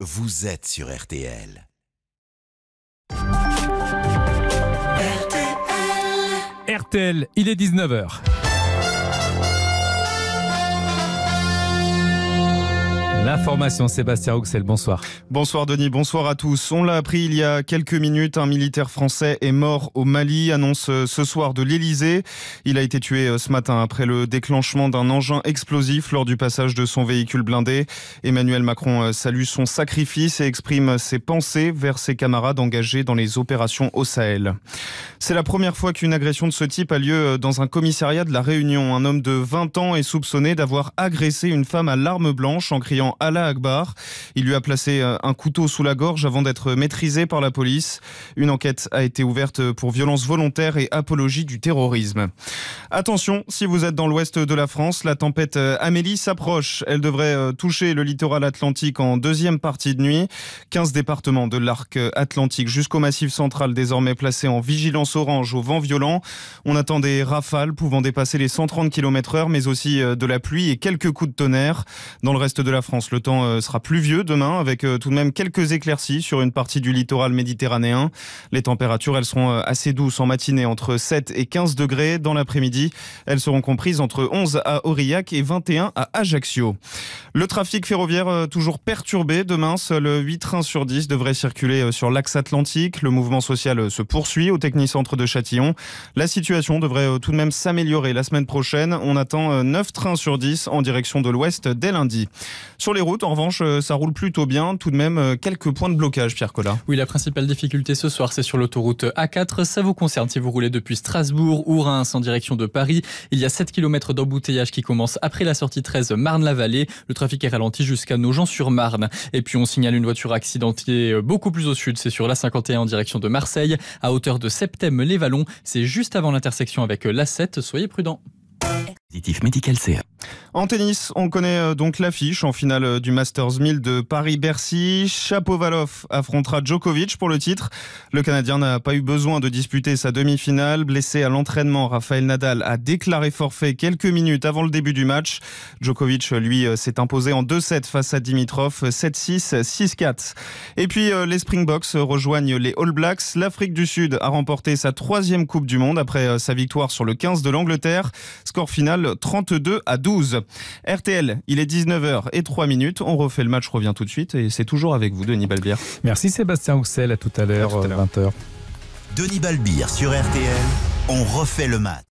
Vous êtes sur RTL. RTL, il est 19h. Formation. Sébastien Rouxel, bonsoir. Bonsoir Denis, bonsoir à tous. On l'a appris il y a quelques minutes, un militaire français est mort au Mali, annonce euh, ce soir de l'Elysée. Il a été tué euh, ce matin après le déclenchement d'un engin explosif lors du passage de son véhicule blindé. Emmanuel Macron euh, salue son sacrifice et exprime ses pensées vers ses camarades engagés dans les opérations au Sahel. C'est la première fois qu'une agression de ce type a lieu dans un commissariat de la Réunion. Un homme de 20 ans est soupçonné d'avoir agressé une femme à l'arme blanche en criant Allah Akbar. Il lui a placé euh, un couteau sous la gorge avant d'être maîtrisé par la police. Une enquête a été ouverte pour violence volontaire et apologie du terrorisme. Attention, si vous êtes dans l'ouest de la France, la tempête euh, Amélie s'approche. Elle devrait euh, toucher le littoral atlantique en deuxième partie de nuit. 15 départements de l'arc atlantique jusqu'au massif central désormais placés en vigilance orange au vent violent. On attend des rafales pouvant dépasser les 130 km/h, mais aussi de la pluie et quelques coups de tonnerre. Dans le reste de la France, le temps euh, sera pluvieux demain avec euh, tout de même quelques éclaircies sur une partie du littoral méditerranéen. Les températures, elles seront euh, assez douces en matinée entre 7 et 15 degrés. Dans l'après-midi, elles seront comprises entre 11 à Aurillac et 21 à Ajaccio. Le trafic ferroviaire toujours perturbé. Demain, seuls 8 trains sur 10 devraient circuler sur l'axe atlantique. Le mouvement social se poursuit au technicentre de Châtillon. La situation devrait tout de même s'améliorer la semaine prochaine. On attend 9 trains sur 10 en direction de l'ouest dès lundi routes, en revanche, euh, ça roule plutôt bien. Tout de même, euh, quelques points de blocage, Pierre Collat. Oui, la principale difficulté ce soir, c'est sur l'autoroute A4. Ça vous concerne si vous roulez depuis Strasbourg ou Reims en direction de Paris. Il y a 7 km d'embouteillage qui commence après la sortie 13 Marne-la-Vallée. Le trafic est ralenti jusqu'à Nogent-sur-Marne. Et puis, on signale une voiture accidentée euh, beaucoup plus au sud. C'est sur la 51 en direction de Marseille, à hauteur de septem les vallons C'est juste avant l'intersection avec l'A7. Soyez prudents. Médical CA. En tennis, on connaît euh, donc l'affiche en finale euh, du Masters 1000 de Paris-Bercy. Chapovalov affrontera Djokovic pour le titre. Le Canadien n'a pas eu besoin de disputer sa demi-finale. Blessé à l'entraînement, Raphaël Nadal a déclaré forfait quelques minutes avant le début du match. Djokovic, lui, euh, s'est imposé en 2-7 face à Dimitrov, 7-6, 6-4. Et puis, les Springboks rejoignent les All Blacks. L'Afrique du Sud a remporté sa troisième Coupe du Monde après sa victoire sur le 15 de l'Angleterre. Score final 32 à 2. 12. RTL, il est 19h et 3 minutes. On refait le match, revient tout de suite et c'est toujours avec vous, Denis Balbière. Merci Sébastien Houssel, à tout à l'heure, 20h. Denis Balbière sur RTL, on refait le match.